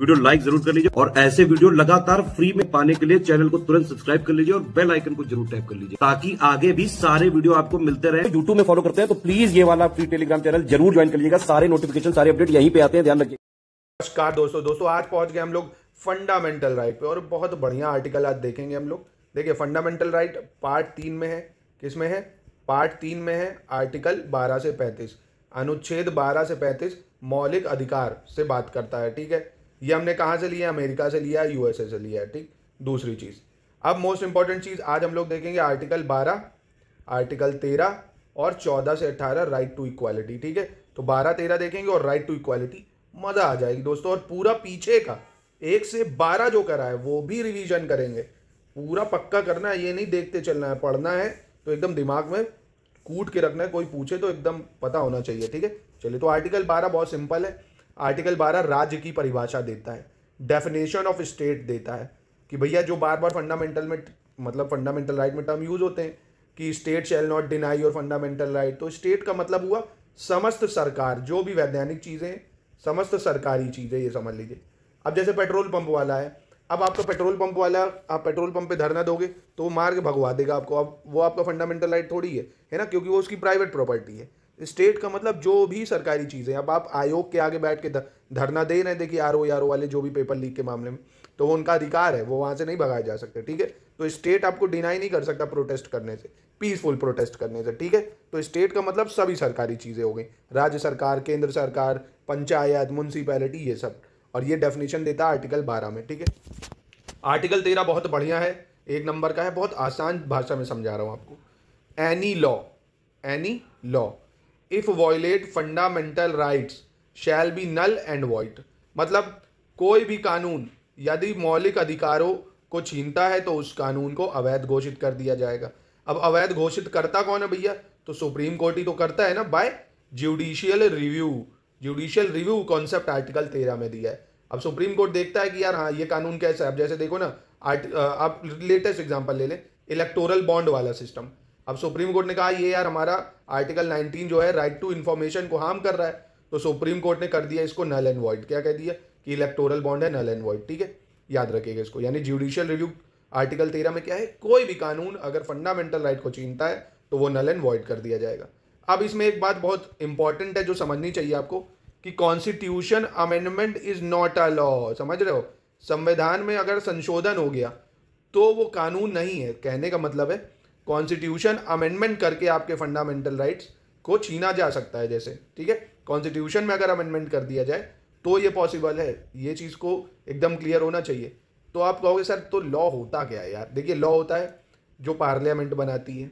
video like जरूर कर लीजिए और ऐसे वीडियो लगातार फ्री में पाने के लिए चैनल को तुरंत सब्सक्राइब कर लीजिए और बेल आइकन को जरूर टैप कर लीजिए ताकि आगे भी सारे वीडियो आपको मिलते रहे यूट्यूब में फॉलो करते हैं तो प्लीज ये वाला फ्री टेलीग्राम चैनल जरूर ज्वाइन कर लीजिएगा सारे नोटिफिकेशन सारे अपडेट यहीं पे आते हैं ध्यान रखिए नमस्कार दोस्तों दोस्तों आज पहुंच गए हम लोग फंडामेंटल राइट पे और बहुत बढ़िया आर्टिकल आज देखेंगे हम लोग देखिए फंडामेंटल राइट पार्ट तीन में है किस में है पार्ट तीन में है आर्टिकल 12 से 35 अनुच्छेद 12 से 35 मौलिक अधिकार से बात करता है ठीक है ये हमने कहाँ से लिया अमेरिका से लिया यूएसए से लिया ठीक दूसरी चीज़ अब मोस्ट इंपॉर्टेंट चीज़ आज हम लोग देखेंगे आर्टिकल बारह आर्टिकल तेरह और चौदह से अट्ठारह राइट टू इक्वालिटी ठीक है तो बारह तेरह देखेंगे और राइट टू इक्वालिटी मज़ा आ जाएगी दोस्तों और पूरा पीछे का एक से बारह जो करा है वो भी रिवीजन करेंगे पूरा पक्का करना है ये नहीं देखते चलना है पढ़ना है तो एकदम दिमाग में कूट के रखना है कोई पूछे तो एकदम पता होना चाहिए ठीक है चलिए तो आर्टिकल बारह बहुत सिंपल है आर्टिकल बारह राज्य की परिभाषा देता है डेफिनेशन ऑफ स्टेट देता है कि भैया जो बार बार फंडामेंटल में मतलब फंडामेंटल राइट में टर्म यूज होते हैं कि state shall not deny your fundamental right तो स्टेट का मतलब हुआ समस्त सरकार जो भी वैज्ञानिक चीज़ें समस्त सरकारी चीज़ें ये समझ लीजिए अब जैसे पेट्रोल पंप वाला है अब आपका पेट्रोल पंप वाला आप पेट्रोल पंप पे धरना दोगे तो वो मार्ग भगवा देगा आपको अब वो आपका फंडामेंटल राइट थोड़ी है है ना क्योंकि वो उसकी प्राइवेट प्रॉपर्टी है स्टेट का मतलब जो भी सरकारी चीज़ है अब आप आयोग के आगे बैठ के धरना दे रहे देखिए आर ओ आर ओ वाले जो भी पेपर लीक के मामले में तो वो उनका अधिकार है वो वहाँ से नहीं भगाए जा सकते ठीक है तो स्टेट आपको डिनाई नहीं कर सकता प्रोटेस्ट करने से पीसफुल प्रोटेस्ट करने से ठीक है तो स्टेट का मतलब सभी सरकारी चीज़ें हो गई राज्य सरकार केंद्र सरकार पंचायत म्यूनसिपैलिटी ये सब और ये डेफिनेशन देता है आर्टिकल बारह में ठीक है आर्टिकल तेरह बहुत बढ़िया है एक नंबर का है बहुत आसान भाषा में समझा रहा हूँ आपको any law any law if violate fundamental rights shall be null and void मतलब कोई भी कानून यदि मौलिक अधिकारों को छीनता है तो उस कानून को अवैध घोषित कर दिया जाएगा अब अवैध घोषित करता कौन है भैया तो सुप्रीम कोर्ट ही तो करता है ना by judicial review judicial review concept article तेरह में दिया है अब सुप्रीम कोर्ट देखता है कि यार हाँ ये कानून कैसा है अब जैसे देखो ना आर्ट आप लेटेस्ट एग्जाम्पल ले लें इलेक्टोरल बॉन्ड वाला सिस्टम अब सुप्रीम कोर्ट ने कहा ये यार हमारा आर्टिकल 19 जो है राइट टू इन्फॉर्मेशन को हार्म कर रहा है तो सुप्रीम कोर्ट ने कर दिया इसको नल एंड वॉइड क्या कह दिया कि इलेक्टोरल बॉन्ड है नल एंड वॉइड ठीक है याद रखिएगा इसको यानी जुडिशियल रिव्यू आर्टिकल तेरह में क्या है कोई भी कानून अगर फंडामेंटल राइट को छीनता है तो वो नल एंड वॉइड कर दिया जाएगा अब इसमें एक बात बहुत इंपॉर्टेंट है जो समझनी चाहिए आपको कि constitution amendment is not a law समझ रहे हो संविधान में अगर संशोधन हो गया तो वो कानून नहीं है कहने का मतलब है कॉन्स्टिट्यूशन अमेंडमेंट करके आपके फंडामेंटल राइट्स को छीना जा सकता है जैसे ठीक है कॉन्स्टिट्यूशन में अगर अमेंडमेंट कर दिया जाए तो ये पॉसिबल है ये चीज़ को एकदम क्लियर होना चाहिए तो आप कहोगे सर तो लॉ होता क्या है यार देखिए लॉ होता है जो पार्लियामेंट बनाती है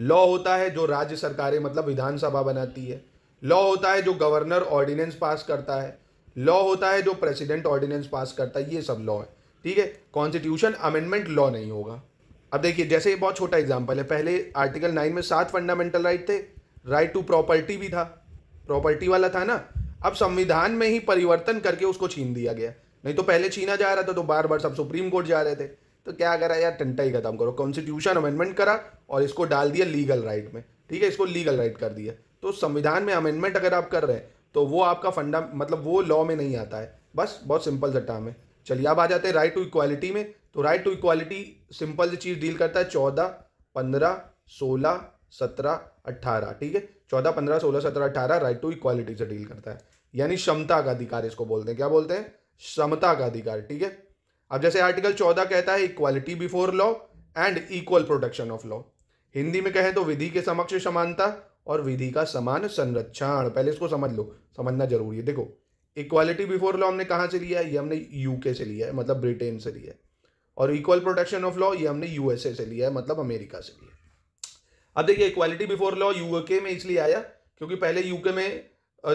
लॉ होता है जो राज्य सरकारें मतलब विधानसभा बनाती है लॉ होता है जो गवर्नर ऑर्डिनेंस पास करता है लॉ होता है जो प्रेसिडेंट ऑर्डिनेंस पास करता है ये सब लॉ है ठीक है कॉन्स्टिट्यूशन अमेंडमेंट लॉ नहीं होगा अब देखिए जैसे ये बहुत छोटा एग्जाम्पल है पहले आर्टिकल नाइन में सात फंडामेंटल राइट थे राइट टू प्रॉपर्टी भी था प्रॉपर्टी वाला था ना अब संविधान में ही परिवर्तन करके उसको छीन दिया गया नहीं तो पहले छीना जा रहा था तो बार बार सब सुप्रीम कोर्ट जा रहे थे तो क्या करा यार टंटा ही खत्म करो कॉन्स्टिट्यूशन अमेंडमेंट करा और इसको डाल दिया लीगल राइट में ठीक है इसको लीगल राइट कर दिया तो संविधान में अमेंडमेंट अगर आप कर रहे हैं तो वो आपका फंडा मतलब वो लॉ में नहीं आता है बस बहुत सिंपल सट्टा में चलिए अब आ जाते हैं राइट टू इक्वालिटी में तो राइट टू इक्वालिटी सिंपल चीज़ डील करता है चौदह पंद्रह सोलह सत्रह अट्ठारह ठीक है चौदह पंद्रह सोलह सत्रह अट्ठारह राइट टू इक्वालिटी से डील करता है यानी क्षमता का अधिकार इसको बोलते हैं क्या बोलते हैं क्षमता का अधिकार ठीक है अब जैसे आर्टिकल चौदह कहता है equality before law and equal protection of law Hindi में कहें तो विधि के समक्ष समानता और विधि का समान संरक्षण पहले इसको समझ लो समझना जरूरी है देखो इक्वालिटी बिफोर लॉ हमने कहाँ से लिया है ये हमने यूके से लिया है मतलब ब्रिटेन से लिया है और इक्वल प्रोटेक्शन ऑफ लॉ ये हमने यूएसए से लिया है मतलब अमेरिका से लिया अब देखिए इक्वालिटी बिफोर लॉ यूके में इसलिए आया क्योंकि पहले यूके में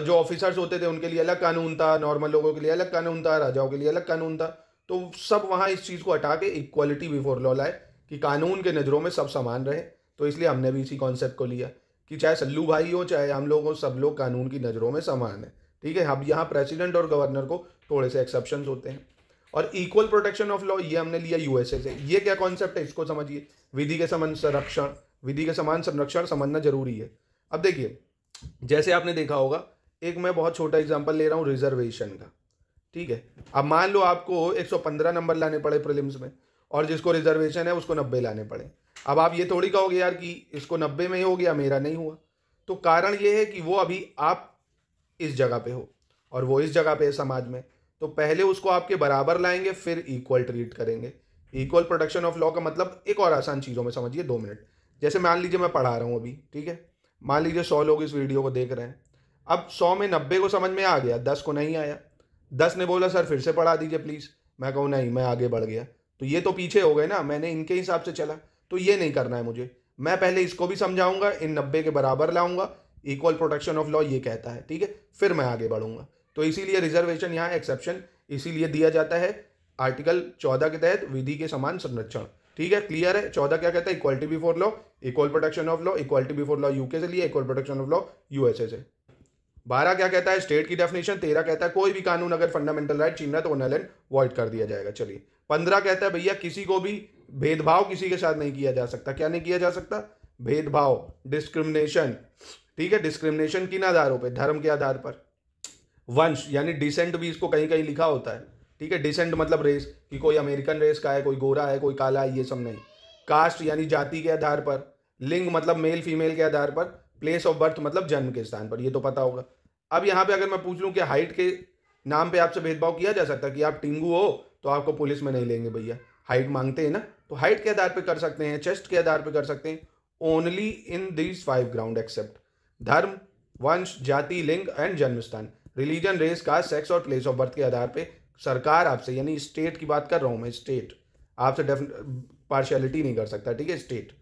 जो ऑफिसर्स होते थे उनके लिए अलग कानून था नॉर्मल लोगों के लिए अलग कानून था राजाओं के लिए अलग कानून था तो सब वहाँ इस चीज़ को हटा के इक्वालिटी बिफोर लॉ लाए कि कानून के नज़रों में सब समान रहे तो इसलिए हमने भी इसी कॉन्सेप्ट को लिया कि चाहे सल्लू भाई हो चाहे हम लोग हो सब लोग कानून की नज़रों में समान है ठीक है अब यहाँ प्रेसिडेंट और गवर्नर को थोड़े से एक्सेप्शन होते हैं और इक्वल प्रोटेक्शन ऑफ लॉ ये हमने लिया यूएसए से ये क्या कॉन्सेप्ट है इसको समझिए विधि के समान संरक्षण विधि के समान संरक्षण समझना जरूरी है अब देखिए जैसे आपने देखा होगा एक मैं बहुत छोटा एग्जाम्पल ले रहा हूँ रिजर्वेशन का ठीक है अब मान लो आपको 115 नंबर लाने पड़े प्रिलिम्स में और जिसको रिजर्वेशन है उसको नब्बे लाने पड़े अब आप ये थोड़ी कहोगे यार कि इसको नब्बे में ही हो गया मेरा नहीं हुआ तो कारण ये है कि वो अभी आप इस जगह पे हो और वो इस जगह पे है समाज में तो पहले उसको आपके बराबर लाएंगे फिर इक्वल ट्रीट करेंगे इक्वल प्रोडक्शन ऑफ लॉ का मतलब एक और आसान चीज़ों में समझिए दो मिनट जैसे मान लीजिए मैं पढ़ा रहा हूँ अभी ठीक है मान लीजिए सौ लोग इस वीडियो को देख रहे हैं अब सौ में नब्बे को समझ में आ गया दस को नहीं आया दस ने बोला सर फिर से पढ़ा दीजिए प्लीज़ मैं कहूँ नहीं मैं आगे बढ़ गया तो ये तो पीछे हो गए ना मैंने इनके हिसाब से चला तो ये नहीं करना है मुझे मैं पहले इसको भी समझाऊंगा इन नब्बे के बराबर लाऊंगा इक्वल प्रोटेक्शन ऑफ लॉ ये कहता है ठीक है फिर मैं आगे बढ़ूंगा तो इसीलिए रिजर्वेशन यहाँ एक्सेप्शन इसीलिए दिया जाता है आर्टिकल चौदह के तहत विधि के समान संरक्षण ठीक है क्लियर है चौदह क्या कहता है equality before law equal protection of law equality before law UK से लिए equal protection of law USA से बारह क्या कहता है स्टेट की डेफिनेशन तेरह कहता है कोई भी कानून अगर फंडामेंटल राइट छीनना तो ओनल वॉइड कर दिया जाएगा चलिए पंद्रह कहता है भैया किसी को भी भेदभाव किसी के साथ नहीं किया जा सकता क्या नहीं किया जा सकता भेदभाव डिस्क्रिमिनेशन ठीक है डिस्क्रिमिनेशन किन आधारों पर धर्म के आधार पर वंश यानी डिसेंट भी इसको कहीं कहीं लिखा होता है ठीक है डिसेंट मतलब रेस कि कोई अमेरिकन रेस का है कोई गोरा है कोई काला है ये सब नहीं कास्ट यानी जाति के आधार पर लिंग मतलब मेल फीमेल के आधार पर प्लेस ऑफ बर्थ मतलब जन्म के स्थान पर ये तो पता होगा अब यहाँ पे अगर मैं पूछ लूँ कि हाइट के नाम पे आपसे भेदभाव किया जा सकता है कि आप टिंगू हो तो आपको पुलिस में नहीं लेंगे भैया हाइट मांगते हैं ना तो हाइट के आधार पे कर सकते हैं चेस्ट के आधार पे कर सकते हैं only in these five ground except धर्म वंश जाति लिंग एंड जन्म स्थान रिलीजन रेस कास्ट सेक्स और प्लेस ऑफ बर्थ के आधार पर सरकार आपसे यानी स्टेट की बात कर रहा हूँ मैं स्टेट आपसे पार्शियलिटी नहीं कर सकता ठीक है स्टेट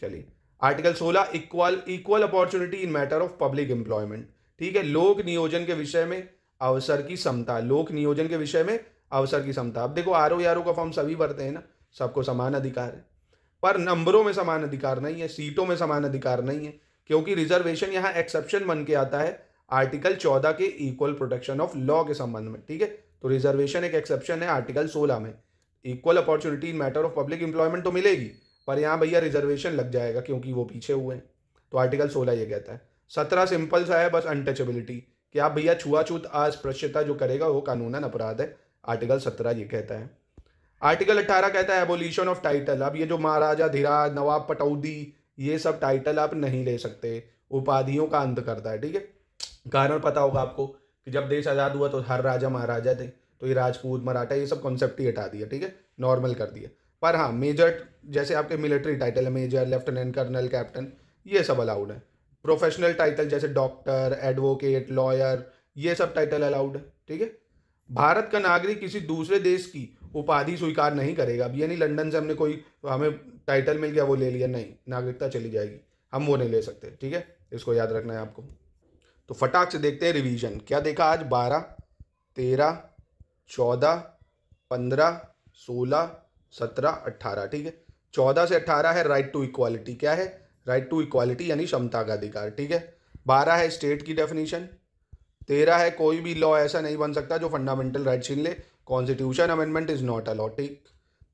चलिए आर्टिकल सोलह equal equal opportunity in matter of public employment ठीक है लोक नियोजन के विषय में अवसर की समता लोक नियोजन के विषय में अवसर की समता अब देखो आर ओ ओ का फॉर्म सभी भरते हैं ना सबको समान अधिकार है पर नंबरों में समान अधिकार नहीं है सीटों में समान अधिकार नहीं है क्योंकि रिजर्वेशन यहाँ एक्सेप्शन बन के आता है आर्टिकल चौदह के इक्वल प्रोटेक्शन ऑफ लॉ के संबंध में ठीक है तो रिजर्वेशन एक एक्सेप्शन है आर्टिकल सोलह में equal opportunity in matter of public employment तो मिलेगी पर यहाँ भैया रिजर्वेशन लग जाएगा क्योंकि वो पीछे हुए हैं तो आर्टिकल सोलह ये कहता है सत्रह सिंपल सा है बस अनटचेबिलिटी कि आप भैया छुआछूत अस्पृश्यता जो करेगा वो कानूनन अपराध है आर्टिकल सत्रह ये कहता है आर्टिकल अट्ठारह कहता है एबोल्यूशन ऑफ टाइटल अब ये जो महाराजा धीरा नवाब पटौदी ये सब टाइटल आप नहीं ले सकते उपाधियों का अंत करता है ठीक है कारण पता होगा आपको कि जब देश आज़ाद हुआ तो हर राजा महाराजा थे तो ये राजपूत मराठा ये सब कॉन्सेप्ट ही हटा दिया ठीक है नॉर्मल कर दिया पर हाँ मेजर जैसे आपके मिलिट्री टाइटल है मेजर लेफ्टिनेंट कर्नल कैप्टन ये सब अलाउड है प्रोफेशनल टाइटल जैसे डॉक्टर एडवोकेट लॉयर ये सब टाइटल अलाउड है ठीक है भारत का नागरिक किसी दूसरे देश की उपाधि स्वीकार नहीं करेगा अब ये नहीं लंदन से हमने कोई हमें टाइटल मिल गया वो ले लिया नहीं नागरिकता चली जाएगी हम वो नहीं ले सकते ठीक है इसको याद रखना है आपको तो फटाक से देखते हैं रिवीजन क्या देखा आज बारह तेरह चौदह पंद्रह सोलह सत्रह अट्ठारह ठीक है चौदह से अट्ठारह है राइट टू इक्वालिटी क्या है राइट टू इक्वालिटी यानी क्षमता का अधिकार ठीक है बारह है स्टेट की डेफिनेशन तेरह है कोई भी लॉ ऐसा नहीं बन सकता जो फंडामेंटल राइट छीन ले constitution amendment is not a law ठीक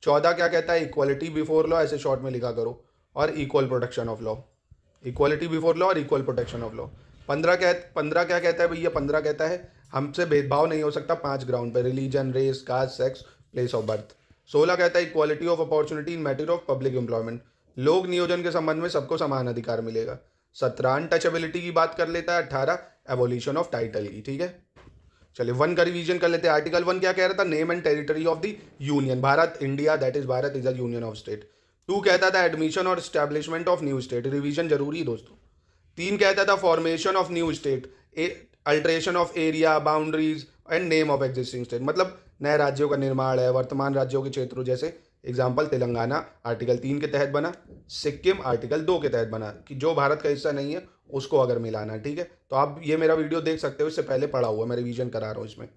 चौदह क्या कहता है इक्वालिटी बिफोर लॉ ऐसे शॉर्ट में लिखा करो और equal protection of law equality before law और इक्वल प्रोटेक्शन ऑफ लॉ पंद्रह कह पंद्रह क्या कहता है भैया पंद्रह कहता है हमसे भेदभाव नहीं हो सकता पांच ग्राउंड पर religion race caste sex place of birth सोलह कहता है equality of opportunity in matter of public employment लोग नियोजन के संबंध में सबको समान अधिकार मिलेगा सत्रह अनटचेबिलिटी की बात कर लेता है अट्ठारह एवोल्यूशन ऑफ टाइटल की ठीक है चलिए वन का रिवीजन कर लेते हैं आर्टिकल वन क्या कह रहा था name and territory of the union Bharat India that is Bharat is a union of state two कहता था एडमिशन और establishment of new state revision जरूरी दोस्तों तीन कहता था formation of new state alteration of area boundaries and name of existing state मतलब नए राज्यों का निर्माण है वर्तमान राज्यों के क्षेत्रों जैसे एग्जाम्पल तेलंगाना आर्टिकल तीन के तहत बना सिक्किम आर्टिकल दो के तहत बना कि जो भारत का हिस्सा नहीं है उसको अगर मिलाना ठीक है तो आप ये मेरा वीडियो देख सकते हो इससे पहले पढ़ा हुआ मैं रिवीजन करा रहा हूँ इसमें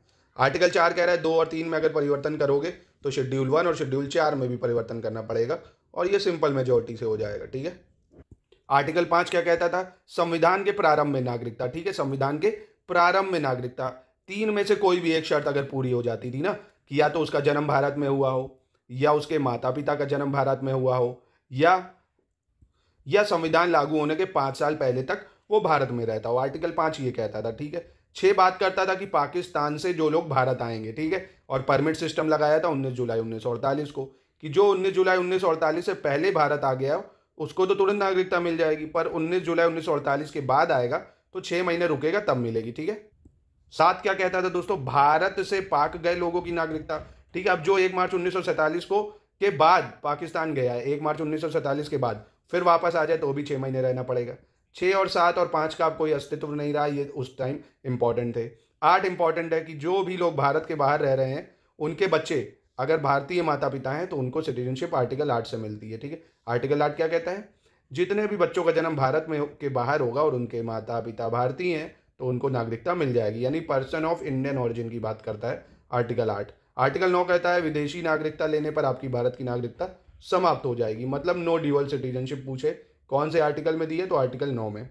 आर्टिकल चार कह रहा है दो और तीन में अगर परिवर्तन करोगे तो शेड्यूल वन और शेड्यूल चार में भी परिवर्तन करना पड़ेगा और ये सिंपल मेजोरिटी से हो जाएगा ठीक है आर्टिकल पांच क्या कहता था संविधान के प्रारंभ में नागरिकता ठीक है संविधान के प्रारंभ में नागरिकता तीन में से कोई भी एक शर्त अगर पूरी हो जाती थी ना कि या तो उसका जन्म भारत में हुआ हो या उसके माता पिता का जन्म भारत में हुआ हो या या संविधान लागू होने के पांच साल पहले तक वो भारत में रहता हो आर्टिकल पांच ये कहता था ठीक है छह बात करता था कि पाकिस्तान से जो लोग भारत आएंगे ठीक है और परमिट सिस्टम लगाया था उन्नीस जुलाई उन्नीस को कि जो उन्नीस जुलाई उन्नीस से पहले भारत आ गया हो उसको तो तुरंत नागरिकता मिल जाएगी पर 19 जुलाई 1948 के बाद आएगा तो छः महीने रुकेगा तब मिलेगी ठीक है साथ क्या कहता था दोस्तों भारत से पाक गए लोगों की नागरिकता ठीक है अब जो एक मार्च उन्नीस को के बाद पाकिस्तान गया है एक मार्च उन्नीस के बाद फिर वापस आ जाए तो भी छः महीने रहना पड़ेगा छः और सात और पाँच का कोई अस्तित्व नहीं रहा ये उस टाइम इंपॉर्टेंट थे आठ इंपॉर्टेंट है कि जो भी लोग भारत के बाहर रह रहे हैं उनके बच्चे अगर भारतीय माता पिता हैं तो उनको सिटीजनशिप आर्टिकल आठ से मिलती है ठीक है आर्टिकल आठ क्या कहता है जितने भी बच्चों का जन्म भारत में के बाहर होगा और उनके माता पिता भारतीय हैं तो उनको नागरिकता मिल जाएगी यानी पर्सन ऑफ इंडियन ऑरिजिन की बात करता है आर्टिकल आठ आर्टिकल नौ कहता है विदेशी नागरिकता लेने पर आपकी भारत की नागरिकता समाप्त हो जाएगी मतलब नो ड्यूअल सिटीजनशिप पूछे कौन से आर्टिकल में दी है तो आर्टिकल नौ में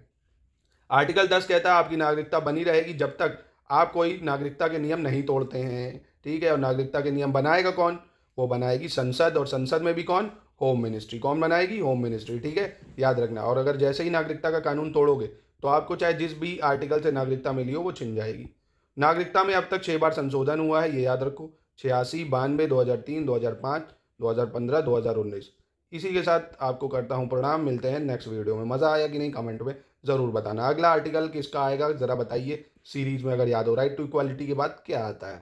आर्टिकल दस कहता है आपकी नागरिकता बनी रहेगी जब तक आप कोई नागरिकता के नियम नहीं तोड़ते हैं ठीक है और नागरिकता के नियम बनाएगा कौन वो बनाएगी संसद और संसद में भी कौन होम मिनिस्ट्री कौन बनाएगी होम मिनिस्ट्री ठीक है याद रखना और अगर जैसे ही नागरिकता का कानून तोड़ोगे तो आपको चाहे जिस भी आर्टिकल से नागरिकता मिली हो वो छिन जाएगी नागरिकता में अब तक छः बार संशोधन हुआ है ये याद रखो छियासी बानवे दो हज़ार तीन दो हज़ार पाँच दो हज़ार पंद्रह दो हज़ार उन्नीस इसी के साथ आपको करता हूँ प्रणाम मिलते हैं नेक्स्ट वीडियो में मज़ा आया कि नहीं कमेंट में ज़रूर बताना अगला आर्टिकल किसका आएगा ज़रा बताइए सीरीज़ में अगर याद हो राइट टू इक्वालिटी के बाद क्या आता है